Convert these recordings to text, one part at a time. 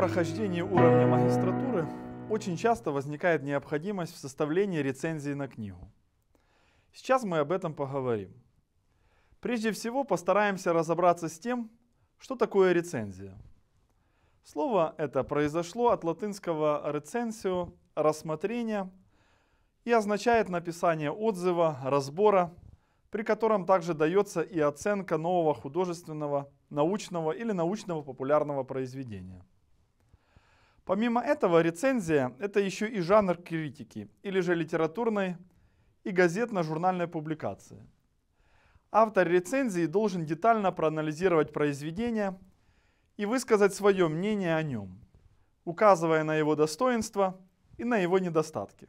прохождении уровня магистратуры очень часто возникает необходимость в составлении рецензии на книгу. Сейчас мы об этом поговорим. Прежде всего постараемся разобраться с тем, что такое рецензия. Слово это произошло от латинского «recensio» – «рассмотрение» и означает написание отзыва, разбора, при котором также дается и оценка нового художественного, научного или научного популярного произведения – Помимо этого, рецензия – это еще и жанр критики, или же литературной и газетно-журнальной публикации. Автор рецензии должен детально проанализировать произведение и высказать свое мнение о нем, указывая на его достоинства и на его недостатки.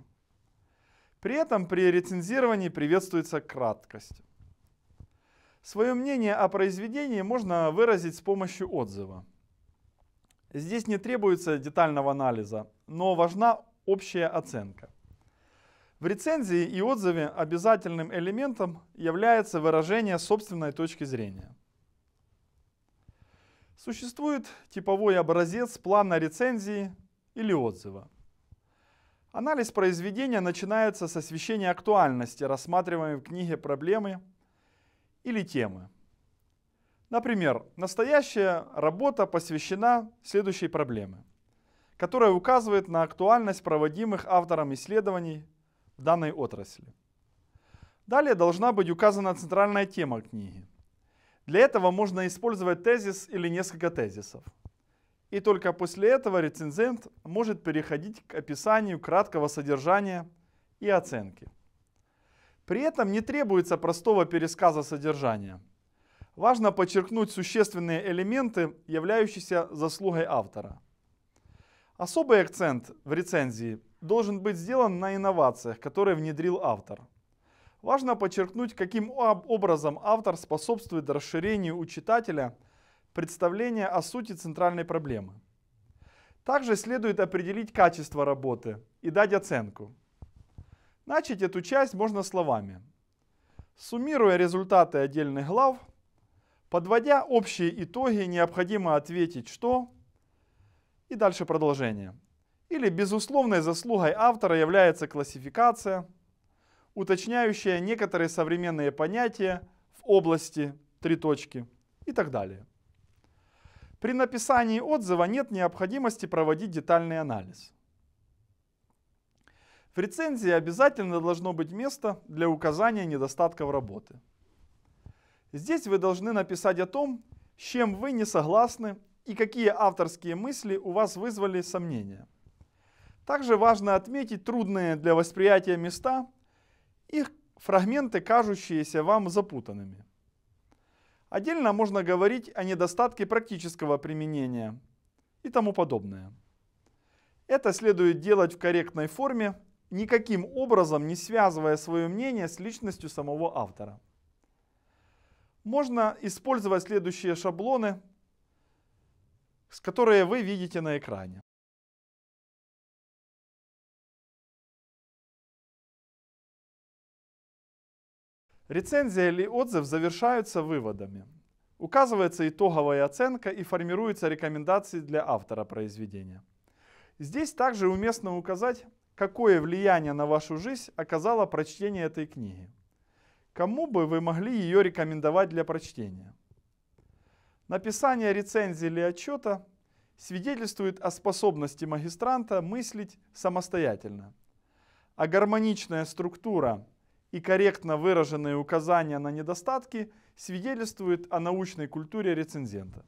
При этом при рецензировании приветствуется краткость. Свое мнение о произведении можно выразить с помощью отзыва – Здесь не требуется детального анализа, но важна общая оценка. В рецензии и отзыве обязательным элементом является выражение собственной точки зрения. Существует типовой образец плана рецензии или отзыва. Анализ произведения начинается с освещения актуальности рассматриваемой в книге проблемы или темы. Например, настоящая работа посвящена следующей проблеме, которая указывает на актуальность проводимых автором исследований в данной отрасли. Далее должна быть указана центральная тема книги. Для этого можно использовать тезис или несколько тезисов. И только после этого рецензент может переходить к описанию краткого содержания и оценки. При этом не требуется простого пересказа содержания – важно подчеркнуть существенные элементы, являющиеся заслугой автора. Особый акцент в рецензии должен быть сделан на инновациях, которые внедрил автор. Важно подчеркнуть, каким образом автор способствует расширению у читателя представления о сути центральной проблемы. Также следует определить качество работы и дать оценку. Начать эту часть можно словами. Суммируя результаты отдельных глав, Подводя общие итоги, необходимо ответить, что... И дальше продолжение. Или безусловной заслугой автора является классификация, уточняющая некоторые современные понятия в области три точки и так далее. При написании отзыва нет необходимости проводить детальный анализ. В рецензии обязательно должно быть место для указания недостатков работы. Здесь вы должны написать о том, с чем вы не согласны и какие авторские мысли у вас вызвали сомнения. Также важно отметить трудные для восприятия места, их фрагменты, кажущиеся вам запутанными. Отдельно можно говорить о недостатке практического применения и тому подобное. Это следует делать в корректной форме, никаким образом не связывая свое мнение с личностью самого автора. Можно использовать следующие шаблоны, которые вы видите на экране. Рецензия или отзыв завершаются выводами. Указывается итоговая оценка и формируются рекомендации для автора произведения. Здесь также уместно указать, какое влияние на вашу жизнь оказало прочтение этой книги. Кому бы вы могли ее рекомендовать для прочтения? Написание рецензии или отчета свидетельствует о способности магистранта мыслить самостоятельно. А гармоничная структура и корректно выраженные указания на недостатки свидетельствуют о научной культуре рецензента.